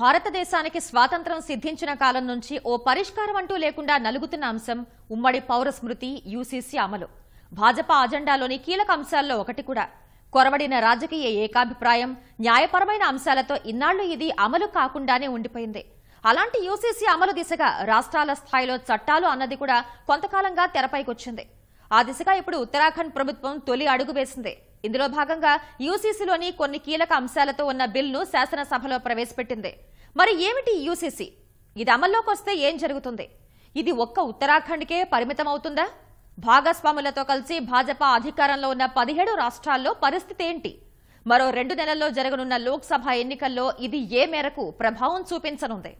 భారతదేశానికి స్వాతంత్రం సిద్ధించిన కాలం నుంచి ఓ పరిష్కారం అంటూ లేకుండా నలుగుతున్న అంశం ఉమ్మడి పౌర స్మృతి యూసీసీ అమలు భాజపా అజెండాలోని కీలక అంశాల్లో ఒకటి కూడా కొరవడిన రాజకీయ ఏకాభిప్రాయం న్యాయపరమైన అంశాలతో ఇన్నాళ్లు ఇది అమలు కాకుండానే ఉండిపోయింది అలాంటి యూసీసీ అమలు దిశగా రాష్ట్రాల స్థాయిలో చట్టాలు అన్నది కూడా కొంతకాలంగా తెరపైకొచ్చింది ఆ దిశగా ఇప్పుడు ఉత్తరాఖండ్ ప్రభుత్వం తొలి అడుగు వేసింది ఇందులో భాగంగా యూసీసీలోని కొన్ని కీలక అంశాలతో ఉన్న బిల్ను శాసనసభలో ప్రవేశపెట్టింది మరి ఏమిటి యూసీసీ ఇది అమల్లోకి వస్తే ఏం జరుగుతుంది ఇది ఒక్క ఉత్తరాఖండ్కే పరిమితం అవుతుందా భాగస్వాములతో కలిసి భాజపా అధికారంలో ఉన్న పదిహేడు రాష్ట్రాల్లో పరిస్థితి ఏంటి మరో రెండు నెలల్లో జరగనున్న లోక్సభ ఎన్నికల్లో ఇది ఏ మేరకు ప్రభావం చూపించనుంది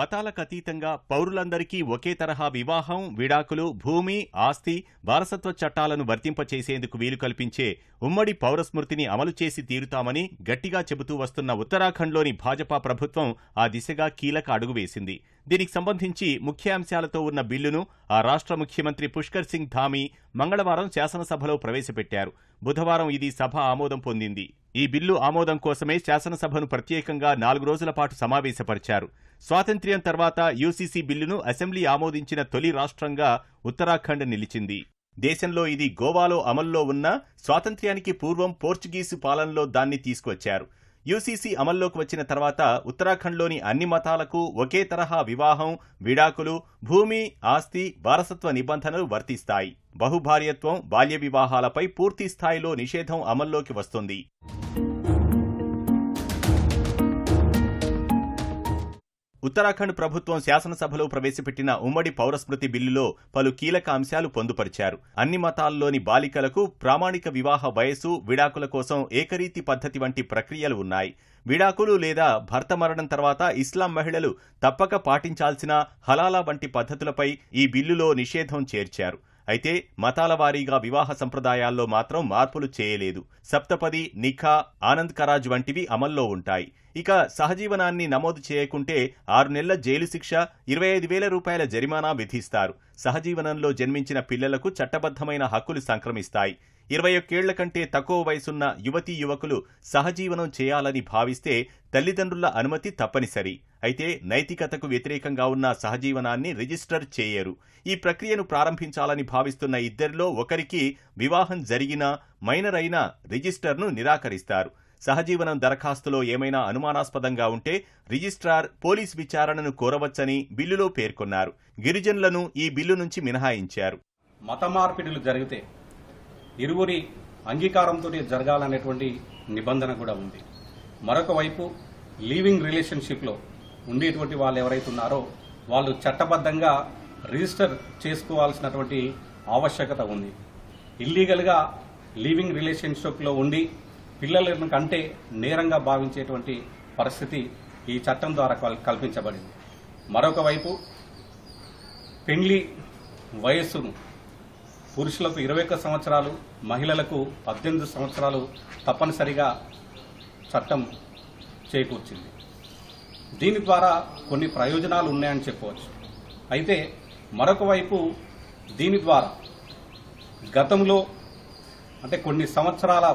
మతాలకతీతంగా పౌరులందరికీ ఒకే తరహా వివాహం విడాకులు భూమి ఆస్తి వారసత్వ చట్టాలను వర్తింపచేసేందుకు వీలు కల్పించే ఉమ్మడి పౌరస్మృతిని అమలు చేసి తీరుతామని గట్టిగా చెబుతూ వస్తున్న ఉత్తరాఖండ్లోని భాజపా ప్రభుత్వం ఆ దిశగా కీలక అడుగు వేసింది దీనికి సంబంధించి ముఖ్యాంశాలతో ఉన్న బిల్లును ఆ రాష్ట్ర ముఖ్యమంత్రి పుష్కర్ సింగ్ ధామీ మంగళవారం శాసనసభలో ప్రవేశపెట్టారు బుధవారం ఇది సభ ఆమోదం పొందింది ఈ బిల్లు ఆమోదం కోసమే శాసనసభను ప్రత్యేకంగా నాలుగు రోజుల పాటు సమావేశపరిచారు స్వాతంత్ర్యం తర్వాత యూసీసీ బిల్లును అసెంబ్లీ ఆమోదించిన తొలి రాష్ట్రంగా ఉత్తరాఖండ్ నిలిచింది దేశంలో ఇది గోవాలో అమల్లో ఉన్న స్వాతంత్ర్యానికి పూర్వం పోర్చుగీసు పాలనలో దాన్ని తీసుకొచ్చారు యూసీసీ అమల్లోకి వచ్చిన తర్వాత ఉత్తరాఖండ్లోని అన్ని మతాలకు ఒకే తరహా వివాహం విడాకులు భూమి ఆస్తి వారసత్వ నిబంధనలు వర్తిస్తాయి బహుభార్యత్వం బాల్య వివాహాలపై పూర్తి స్థాయిలో నిషేధం అమల్లోకి వస్తుంది ఉత్తరాఖండ్ ప్రభుత్వం శాసనసభలో ప్రవేశపెట్టిన ఉమ్మడి పౌరస్మృతి బిల్లులో పలు కీలక అంశాలు పొందుపరిచారు అన్ని మతాల్లోని బాలికలకు ప్రామాణిక వివాహ వయస్సు విడాకుల కోసం ఏకరీతి పద్ధతి వంటి ప్రక్రియలు ఉన్నాయి విడాకులు లేదా భర్త మరణం తర్వాత ఇస్లాం మహిళలు తప్పక పాటించాల్సిన హలాలా వంటి పద్ధతులపై ఈ బిల్లులో నిషేధం చేర్చారు అయితే మతాల వారీగా వివాహ సంప్రదాయాల్లో మాత్రం మార్పులు చేయలేదు సప్తపది నిఖా ఆనంద్ కరాజ్ వంటివి అమల్లో ఉంటాయి ఇక సహజీవనాన్ని నమోదు చేయకుంటే ఆరు నెలల జైలు శిక్ష ఇరవై ఐదు వేల రూపాయల జరిమానా విధిస్తారు సహజీవనంలో జన్మించిన పిల్లలకు చట్టబద్ధమైన హక్కులు సంక్రమిస్తాయి ఇరవై ఒక్కేళ్ల కంటే తక్కువ వయసున్న యువతీ యువకులు సహజీవనం చేయాలని భావిస్తే తల్లిదండ్రుల అనుమతి తప్పనిసరి అయితే నైతికతకు వ్యతిరేకంగా ఉన్న సహజీవనాన్ని రిజిస్టర్ చేయరు ఈ ప్రక్రియను ప్రారంభించాలని భావిస్తున్న ఇద్దరిలో ఒకరికి వివాహం జరిగినా మైనర్ అయినా రిజిస్టర్ను నిరాకరిస్తారు సహజీవనం దరఖాస్తులో ఏమైనా అనుమానాస్పదంగా ఉంటే రిజిస్ట్రార్ పోలీస్ విచారణను కోరవచ్చని బిల్లులో పేర్కొన్నారు గిరిజనులను ఈ బిల్లు నుంచి మినహాయించారు మత మార్పిడులు జరిగితే ఇరువురి అంగీకారంతో జరగాలనేటువంటి నిబంధన కూడా ఉంది మరొక వైపు లీవింగ్ రిలేషన్షిప్లో ఉండేటువంటి వాళ్ళు ఎవరైతే ఉన్నారో వాళ్ళు చట్టబద్ధంగా రిజిస్టర్ చేసుకోవాల్సినటువంటి ఆవశ్యకత ఉంది ఇల్లీగల్గా లీవింగ్ రిలేషన్షిప్లో ఉండి పిల్లలను కంటే నేరంగా భావించేటువంటి పరిస్థితి ఈ చట్టం ద్వారా కల్పించబడింది మరొక వైపు పెండ్లి వయస్సును పురుషులకు ఇరవై ఒక్క సంవత్సరాలు మహిళలకు పద్దెనిమిది సంవత్సరాలు తప్పనిసరిగా చట్టం చేకూర్చింది దీని ద్వారా కొన్ని ప్రయోజనాలు ఉన్నాయని చెప్పవచ్చు అయితే మరొక వైపు దీని ద్వారా గతంలో అంటే కొన్ని సంవత్సరాల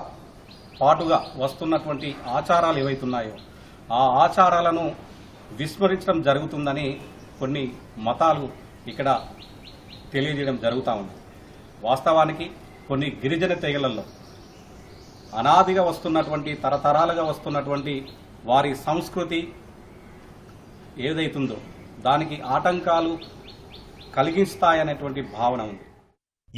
పాటుగా వస్తున్నటువంటి ఆచారాలు ఏవైతున్నాయో ఆ ఆచారాలను విస్మరించడం జరుగుతుందని కొన్ని మతాలు ఇక్కడ తెలియజేయడం జరుగుతూ ఉంది వాస్తవానికి కొన్ని గిరిజన తెగలలో అనాదిగా వస్తున్నటువంటి తరతరాలుగా వస్తున్నటువంటి వారి సంస్కృతి ఏదైతుందో దానికి ఆటంకాలు కలిగిస్తాయనేటువంటి భావన ఉంది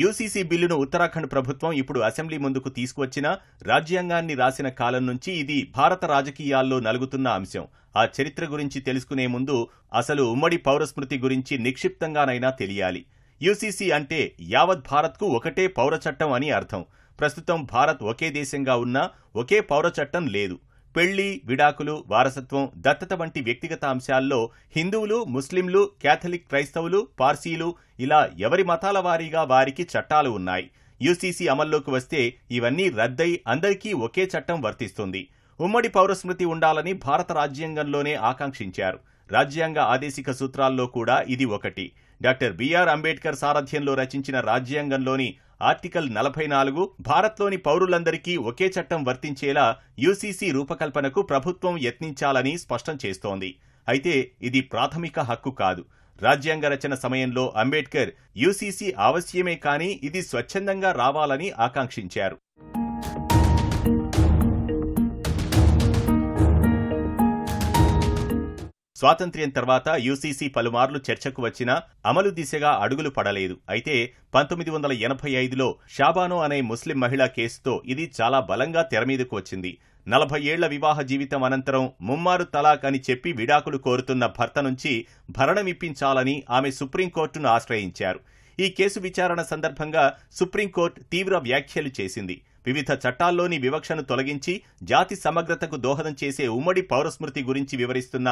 యూసీసీ బిల్లును ఉత్తరాఖండ్ ప్రభుత్వం ఇప్పుడు అసెంబ్లీ ముందుకు తీసుకువచ్చిన రాజ్యాంగాన్ని రాసిన కాలం నుంచి ఇది భారత రాజకీయాల్లో నలుగుతున్న అంశం ఆ చరిత్ర గురించి తెలుసుకునే ముందు అసలు ఉమ్మడి పౌరస్మృతి గురించి నిక్షిప్తంగానైనా తెలియాలి యూసీసీ అంటే యావత్ భారత్కు ఒకటే పౌర చట్టం అని అర్థం ప్రస్తుతం భారత్ ఒకే దేశంగా ఉన్నా ఒకే పౌర చట్టం లేదు పెళ్లి విడాకులు వారసత్వం దత్తత వంటి వ్యక్తిగత అంశాల్లో హిందువులు ముస్లింలు క్యాథలిక్ క్రైస్తవులు పార్సీలు ఇలా ఎవరి మతాల వారీగా వారికి చట్టాలు ఉన్నాయి యూసీసీ అమల్లోకి వస్తే ఇవన్నీ రద్దై అందరికీ ఒకే చట్టం వర్తిస్తుంది ఉమ్మడి పౌరస్మృతి ఉండాలని భారత రాజ్యాంగంలోనే ఆకాంక్షించారు రాజ్యాంగ ఆదేశిక సూత్రాల్లో కూడా ఇది ఒకటి డాక్టర్ బిఆర్ అంబేద్కర్ సారథ్యంలో రచించిన రాజ్యాంగంలోని ఆర్టికల్ నలభై నాలుగు భారత్లోని పౌరులందరికీ ఒకే చట్టం వర్తించేలా యూసీసీ రూపకల్పనకు ప్రభుత్వం యత్నించాలని స్పష్టం చేస్తోంది అయితే ఇది ప్రాథమిక హక్కు కాదు రాజ్యాంగ రచన సమయంలో అంబేద్కర్ యూసీసీ ఆవశ్యమే కానీ ఇది స్వచ్ఛందంగా రావాలని ఆకాంక్షించారు స్వాతంత్ర్యం తర్వాత యూసీసీ పలుమార్లు చర్చకు వచ్చినా అమలు దిశగా అడుగులు పడలేదు అయితే పంతొమ్మిది వందల ఎనభై ఐదులో షాబానో అనే ముస్లిం మహిళ కేసుతో ఇది చాలా బలంగా తెరమీదకు వచ్చింది నలభై ఏళ్ల వివాహ జీవితం అనంతరం ముమ్మారు తలాక్ అని చెప్పి విడాకులు కోరుతున్న భర్త నుంచి భరణమిప్పించాలని ఆమె సుప్రీంకోర్టును ఆశ్రయించారు ఈ కేసు విచారణ సందర్భంగా సుప్రీంకోర్టు తీవ్ర వ్యాఖ్యలు చేసింది వివిధ చట్టాల్లోని వివక్షను తొలగించి జాతి సమగ్రతకు దోహదం చేసే ఉమ్మడి పౌరస్మృతి గురించి వివరిస్తున్న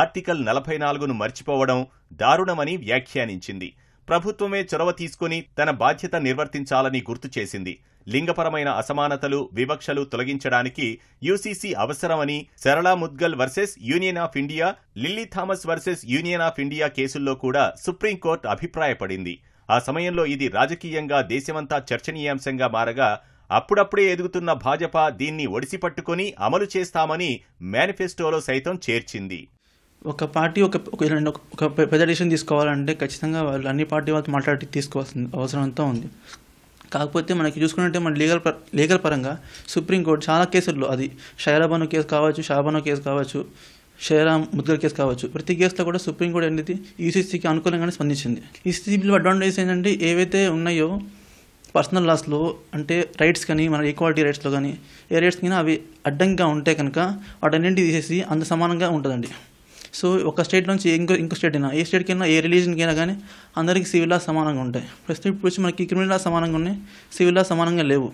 ఆర్టికల్ నలభై నాలుగును మర్చిపోవడం దారుణమని వ్యాఖ్యానించింది ప్రభుత్వమే చొరవ తీసుకుని తన బాధ్యత నిర్వర్తించాలని గుర్తు చేసింది లింగపరమైన అసమానతలు వివక్షలు తొలగించడానికి యూసీసీ అవసరమని Sarla Mudgal versus Union of India Lily Thomas versus Union of India కేసుల్లో కూడా సుప్రీంకోర్టు అభిప్రాయపడింది ఆ సమయంలో ఇది రాజకీయంగా దేశమంతా చర్చనీయాంశంగా మారగా అప్పుడప్పుడే ఎదుగుతున్న భాజపా దీన్ని ఒడిసిపట్టుకుని అమలు చేస్తామని మేనిఫెస్టోలో సైతం చేర్చింది ఒక పార్టీ ఒక ఒక పెద్ద డిసిషన్ తీసుకోవాలంటే ఖచ్చితంగా వాళ్ళు అన్ని పార్టీ వాళ్ళతో మాట్లాడి తీసుకోవాల్సిన అవసరం అంతా ఉంది కాకపోతే మనకి చూసుకున్నట్టే మన లీగల్ లీగల్ పరంగా సుప్రీంకోర్టు చాలా కేసుల్లో అది షైరాబాను కేసు కావచ్చు షాబాను కేసు కావచ్చు షేరామ్ ముద్గల్ కేసు కావచ్చు ప్రతి కేసులో కూడా సుప్రీం కోర్టు అనేది ఈసీసీకి అనుకూలంగానే స్పందించింది ఈసీసీ అడ్వాంటేజ్ ఏంటంటే ఏవైతే ఉన్నాయో పర్సనల్ లాస్లో అంటే రైట్స్ కానీ మన ఈక్వాలిటీ రైట్స్లో కానీ ఏ రైట్స్ కానీ అవి అడ్డంగా ఉంటే కనుక వాటన్నింటి తీసేసి అంత సమానంగా ఉంటుందండి సో ఒక స్టేట్ నుంచి ఇంకో ఇంకో స్టేట్ అయినా ఏ స్టేట్కి అయినా ఏ రిలీజన్కి అయినా కానీ అందరికీ సివిల్ లా సమానంగా ఉంటాయి ప్రస్తుతం ఇప్పుడు మనకి క్రిమినల్ లా సమానంగా ఉన్నాయి సివిల్ లా సమానంగా లేవు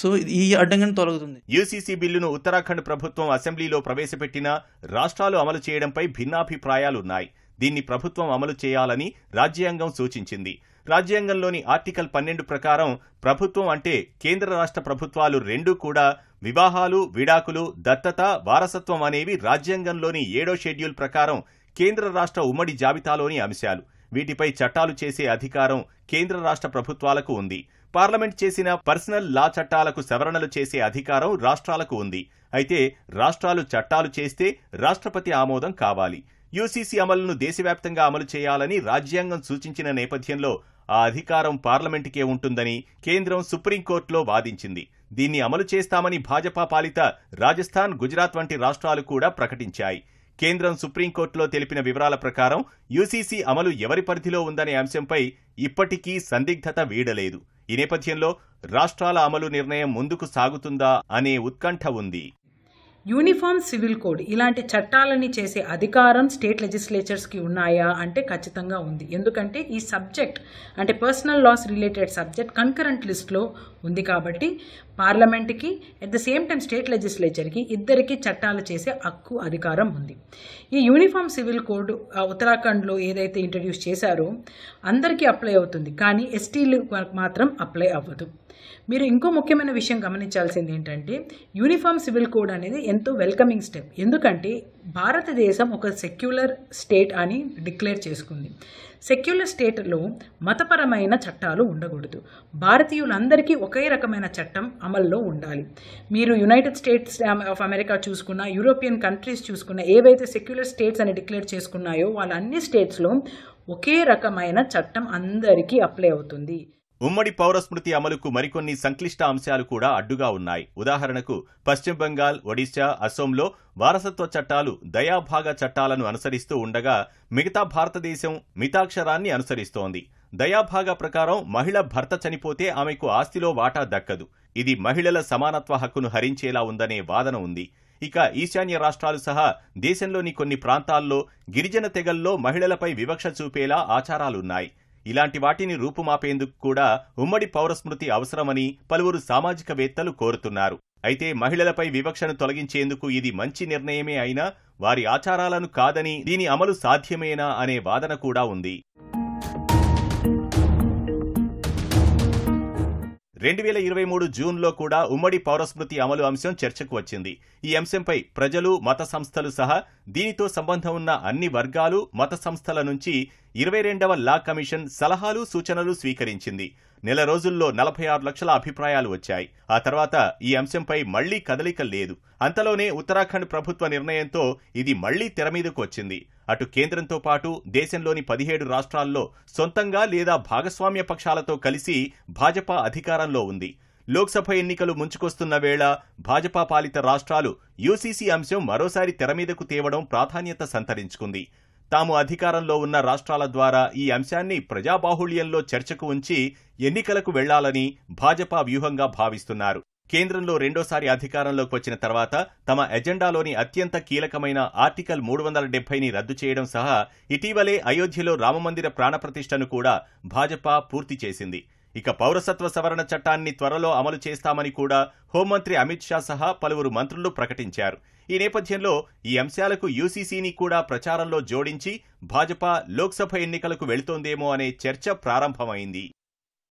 సో ఈ అడ్డంకిని తొలగుతుంది యూసీసీ బిల్లును ఉత్తరాఖండ్ ప్రభుత్వం అసెంబ్లీలో ప్రవేశపెట్టినా రాష్ట్రాలు అమలు చేయడంపై భిన్నాభిప్రాయాలున్నాయి దీన్ని ప్రభుత్వం అమలు చేయాలని రాజ్యాంగం సూచించింది రాజ్యాంగంలోని ఆర్టికల్ పన్నెండు ప్రకారం ప్రభుత్వం అంటే కేంద్ర రాష్ట్ర ప్రభుత్వాలు రెండూ కూడా వివాహాలు విడాకులు దత్తత వారసత్వం అనేవి రాజ్యాంగంలోని ఏడో షెడ్యూల్ ప్రకారం కేంద్ర రాష్ట్ర ఉమ్మడి జాబితాలోని అంశాలు వీటిపై చట్టాలు చేసే అధికారం కేంద్ర రాష్ట్ర ప్రభుత్వాలకు ఉంది పార్లమెంట్ చేసిన పర్సనల్ లా చట్టాలకు సవరణలు చేసే అధికారం రాష్ట్రాలకు ఉంది అయితే రాష్ట్రాలు చట్టాలు చేస్తే రాష్ట్రపతి ఆమోదం కావాలి యూసీసీ అమలును దేశవ్యాప్తంగా అమలు చేయాలని రాజ్యాంగం సూచించిన నేపథ్యంలో ఆ అధికారం పార్లమెంటుకే ఉంటుందని కేంద్రం సుప్రీంకోర్టులో వాదించింది దీన్ని అమలు చేస్తామని భాజపా పాలిత రాజస్థాన్ గుజరాత్ వంటి రాష్ట్రాలు కూడా ప్రకటించాయి కేంద్రం సుప్రీంకోర్టులో తెలిపిన వివరాల ప్రకారం యూసీసీ అమలు ఎవరి పరిధిలో ఉందనే అంశంపై ఇప్పటికీ సందిగ్ధత వీడలేదు ఈ నేపథ్యంలో రాష్ట్రాల అమలు నిర్ణయం ముందుకు సాగుతుందా అనే ఉత్కంఠ ఉంది యూనిఫామ్ సివిల్ కోడ్ ఇలాంటి చట్టాలని చేసే అధికారం స్టేట్ లెజిస్లేచర్స్కి ఉన్నాయా అంటే ఖచ్చితంగా ఉంది ఎందుకంటే ఈ సబ్జెక్ట్ అంటే personal laws related subject concurrent లిస్ట్లో ఉంది కాబట్టి పార్లమెంట్కి at the same time state లెజిస్లేచర్కి ఇద్దరికి చట్టాలు చేసే హక్కు అధికారం ఉంది ఈ యూనిఫామ్ సివిల్ కోడ్ ఉత్తరాఖండ్లో ఏదైతే ఇంట్రడ్యూస్ చేశారో అందరికీ అప్లై అవుతుంది కానీ ఎస్టీలు మాత్రం అప్లై అవ్వదు మీరు ఇంకో ముఖ్యమైన విషయం గమనించాల్సింది ఏంటంటే యూనిఫామ్ సివిల్ కోడ్ అనేది ఎంతో వెల్కమింగ్ స్టెప్ ఎందుకంటే భారతదేశం ఒక సెక్యులర్ స్టేట్ అని డిక్లేర్ చేసుకుంది సెక్యులర్ స్టేట్లో మతపరమైన చట్టాలు ఉండకూడదు భారతీయులందరికీ ఒకే రకమైన చట్టం అమల్లో ఉండాలి మీరు యునైటెడ్ స్టేట్స్ ఆఫ్ అమెరికా చూసుకున్న యూరోపియన్ కంట్రీస్ చూసుకున్న ఏవైతే సెక్యులర్ స్టేట్స్ అని డిక్లేర్ చేసుకున్నాయో వాళ్ళ అన్ని స్టేట్స్లో ఒకే రకమైన చట్టం అందరికీ అప్లై అవుతుంది ఉమ్మడి పౌరస్మృతి అమలుకు మరికొన్ని సంక్లిష్ట అంశాలు కూడా అడ్డుగా ఉన్నాయి ఉదాహరణకు పశ్చిమ బెంగాల్ ఒడిశా అసోంలో వారసత్వ చట్టాలు దయాభాగ చట్టాలను అనుసరిస్తూ ఉండగా మిగతా భారతదేశం మితాక్షరాన్ని అనుసరిస్తోంది దయాభాగ ప్రకారం మహిళ భర్త చనిపోతే ఆమెకు ఆస్తిలో వాటా దక్కదు ఇది మహిళల సమానత్వ హక్కును హరించేలా ఉందనే వాదన ఉంది ఇక ఈశాన్య రాష్ట్రాలు సహా దేశంలోని కొన్ని ప్రాంతాల్లో గిరిజన తెగల్లో మహిళలపై వివక్ష చూపేలా ఆచారాలున్నాయి ఇలాంటి వాటిని రూపుమాపేందుకు కూడా ఉమ్మడి పౌరస్మృతి అవసరమని పలువురు సామాజికవేత్తలు కోరుతున్నారు అయితే మహిళలపై వివక్షను తొలగించేందుకు ఇది మంచి నిర్ణయమే అయినా వారి ఆచారాలను కాదని దీని అమలు సాధ్యమేనా అనే వాదన కూడా ఉంది రెండు వేల ఇరవై మూడు జూన్లో కూడా ఉమ్మడి పౌరస్మృతి అమలు అంశం చర్చకు వచ్చింది ఈ అంశంపై ప్రజలు మత సంస్థలు సహా దీనితో సంబంధం ఉన్న అన్ని వర్గాలు మత సంస్థల నుంచి ఇరవై రెండవ లా కమిషన్ సలహాలు సూచనలు స్వీకరించింది నెల రోజుల్లో నలభై ఆరు లక్షల అభిప్రాయాలు వచ్చాయి ఆ తర్వాత ఈ అంశంపై మళ్లీ కదలిక లేదు అంతలోనే ఉత్తరాఖండ్ ప్రభుత్వ నిర్ణయంతో ఇది మళ్లీ తెరమీదకు వచ్చింది అటు కేంద్రంతో పాటు దేశంలోని పదిహేడు రాష్ట్రాల్లో సొంతంగా లేదా భాగస్వామ్య పక్షాలతో కలిసి భాజపా అధికారంలో ఉంది లోక్సభ ఎన్నికలు ముంచుకొస్తున్న వేళ భాజపా పాలిత రాష్ట్రాలు యూసీసీ అంశం మరోసారి తెరమీదకు తేవడం ప్రాధాన్యత సంతరించుకుంది తాము అధికారంలో ఉన్న రాష్ట్రాల ద్వారా ఈ అంశాన్ని ప్రజాబాహుళ్యంలో చర్చకు ఉంచి ఎన్నికలకు వెళ్లాలని భాజపా వ్యూహంగా భావిస్తున్నారు కేంద్రంలో రెండోసారి అధికారంలోకి వచ్చిన తర్వాత తమ ఎజెండాలోని అత్యంత కీలకమైన ఆర్టికల్ మూడు వందల డెబ్బైని రద్దు చేయడం సహా ఇటీవలే అయోధ్యలో రామమందిర ప్రాణప్రతిష్టను కూడా భాజపా పూర్తి చేసింది ఇక పౌరసత్వ సవరణ చట్టాన్ని త్వరలో అమలు చేస్తామని కూడా హోంమంత్రి అమిత్ షా సహా పలువురు మంత్రులు ప్రకటించారు ఈ నేపథ్యంలో ఈ అంశాలకు యూసీసీని కూడా ప్రచారంలో జోడించి భాజపా లోక్సభ ఎన్నికలకు వెళుతోందేమో అనే చర్చ ప్రారంభమైంది